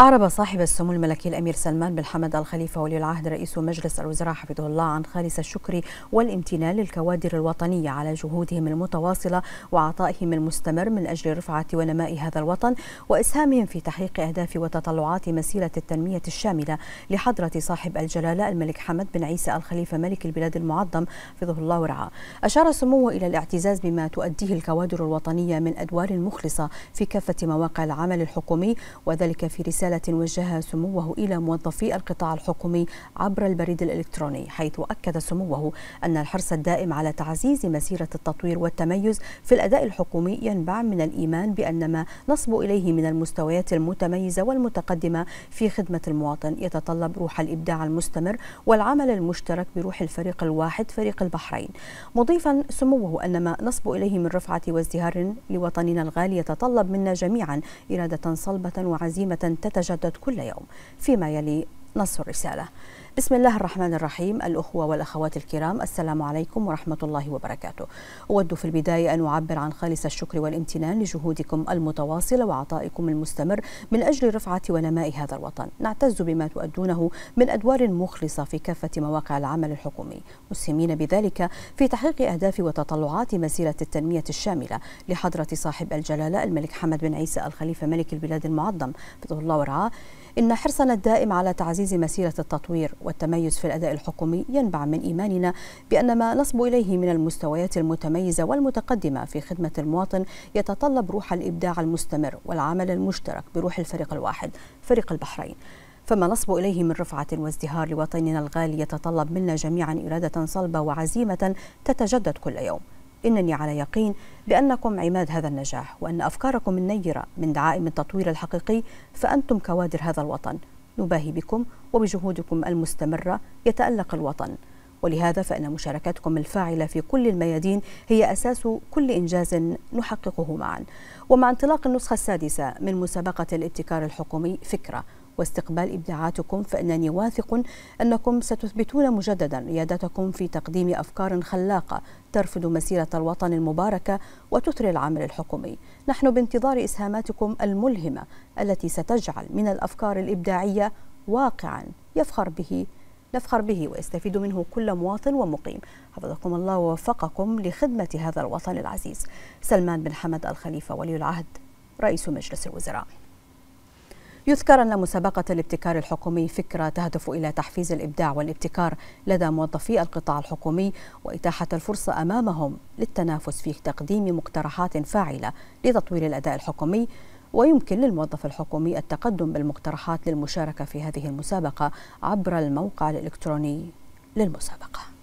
أعرب صاحب السمو الملكي الأمير سلمان بن حمد الخليفة ولي العهد رئيس مجلس الوزراء حفظه الله عن خالص الشكر والامتنان للكوادر الوطنية على جهودهم المتواصلة وعطائهم المستمر من أجل رفعة ونماء هذا الوطن وإسهامهم في تحقيق أهداف وتطلعات مسيرة التنمية الشاملة لحضرة صاحب الجلالة الملك حمد بن عيسى الخليفة ملك البلاد المعظم حفظه الله ورعاه أشار سموه إلى الاعتزاز بما تؤديه الكوادر الوطنية من أدوار مخلصة في كافة مواقع العمل الحكومي وذلك في رسالة رسالة وجهها سموه إلى موظفي القطاع الحكومي عبر البريد الإلكتروني حيث أكد سموه أن الحرص الدائم على تعزيز مسيرة التطوير والتميز في الأداء الحكومي ينبع من الإيمان بأن ما نصب إليه من المستويات المتميزة والمتقدمة في خدمة المواطن يتطلب روح الإبداع المستمر والعمل المشترك بروح الفريق الواحد فريق البحرين مضيفا سموه أن ما نصب إليه من رفعة وازدهار لوطننا الغالي يتطلب منا جميعا إرادة صلبة وعزيمة تتميز تتجدد كل يوم فيما يلي نص الرسالة بسم الله الرحمن الرحيم الأخوة والأخوات الكرام السلام عليكم ورحمة الله وبركاته أود في البداية أن أعبر عن خالص الشكر والامتنان لجهودكم المتواصلة وعطائكم المستمر من أجل رفعة ونماء هذا الوطن نعتز بما تؤدونه من أدوار مخلصة في كافة مواقع العمل الحكومي مسهمين بذلك في تحقيق أهداف وتطلعات مسيرة التنمية الشاملة لحضرة صاحب الجلالة الملك حمد بن عيسى الخليفة ملك البلاد المعظم فضل الله ورعاه إن حرصنا الدائم على تعزيز مسيرة التطوير والتميز في الأداء الحكومي ينبع من إيماننا بأن ما نصب إليه من المستويات المتميزة والمتقدمة في خدمة المواطن يتطلب روح الإبداع المستمر والعمل المشترك بروح الفريق الواحد فريق البحرين فما نصب إليه من رفعة وازدهار لوطننا الغالي يتطلب منا جميعا إرادة صلبة وعزيمة تتجدد كل يوم إنني على يقين بأنكم عماد هذا النجاح وأن أفكاركم النيرة من دعائم التطوير الحقيقي فأنتم كوادر هذا الوطن نباهي بكم وبجهودكم المستمرة يتألق الوطن ولهذا فإن مشاركتكم الفاعلة في كل الميادين هي أساس كل إنجاز نحققه معا ومع انطلاق النسخة السادسة من مسابقة الابتكار الحكومي فكرة واستقبال إبداعاتكم فإنني واثق أنكم ستثبتون مجددا ريادتكم في تقديم أفكار خلاقة ترفض مسيرة الوطن المباركة وتثري العمل الحكومي نحن بانتظار إسهاماتكم الملهمة التي ستجعل من الأفكار الإبداعية واقعا يفخر به نفخر به ويستفيد منه كل مواطن ومقيم حفظكم الله ووفقكم لخدمة هذا الوطن العزيز سلمان بن حمد الخليفة ولي العهد رئيس مجلس الوزراء يذكر أن مسابقة الابتكار الحكومي فكرة تهدف إلى تحفيز الإبداع والابتكار لدى موظفي القطاع الحكومي وإتاحة الفرصة أمامهم للتنافس في تقديم مقترحات فاعلة لتطوير الأداء الحكومي ويمكن للموظف الحكومي التقدم بالمقترحات للمشاركة في هذه المسابقة عبر الموقع الإلكتروني للمسابقة